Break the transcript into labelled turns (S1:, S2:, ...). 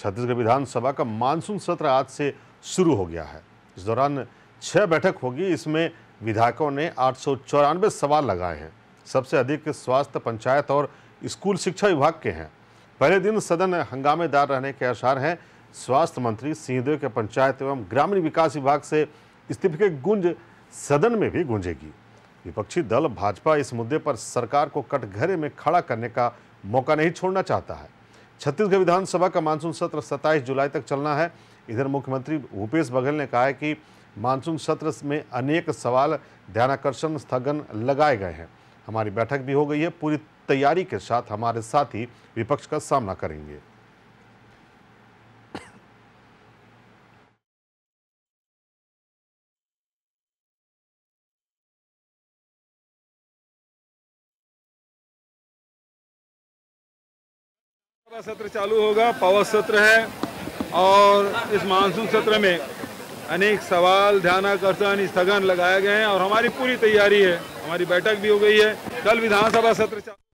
S1: छत्तीसगढ़ विधानसभा का मानसून सत्र आज से शुरू हो गया है इस दौरान छह बैठक होगी इसमें विधायकों ने आठ सवाल लगाए हैं सबसे अधिक स्वास्थ्य पंचायत और स्कूल शिक्षा विभाग के हैं पहले दिन सदन हंगामेदार रहने के आसार हैं स्वास्थ्य मंत्री सिंहदेव के पंचायत एवं ग्रामीण विकास विभाग से इस्तीफे की गुंज सदन में भी गूंजेगी विपक्षी दल भाजपा इस मुद्दे पर सरकार को कटघरे में खड़ा करने का मौका नहीं छोड़ना चाहता है छत्तीसगढ़ विधानसभा का मानसून सत्र 27 जुलाई तक चलना है इधर मुख्यमंत्री भूपेश बघेल ने कहा है कि मानसून सत्र में अनेक सवाल ध्यानाकर्षण स्थगन लगाए गए हैं हमारी बैठक भी हो गई है पूरी तैयारी के साथ हमारे साथी विपक्ष का सामना करेंगे
S2: सत्र चालू होगा पावर सत्र
S1: है और इस मानसून सत्र में अनेक सवाल ध्यानाकर्षण स्थगन लगाए गए हैं और हमारी पूरी तैयारी है हमारी बैठक भी हो गई है कल विधानसभा
S2: सत्र चालू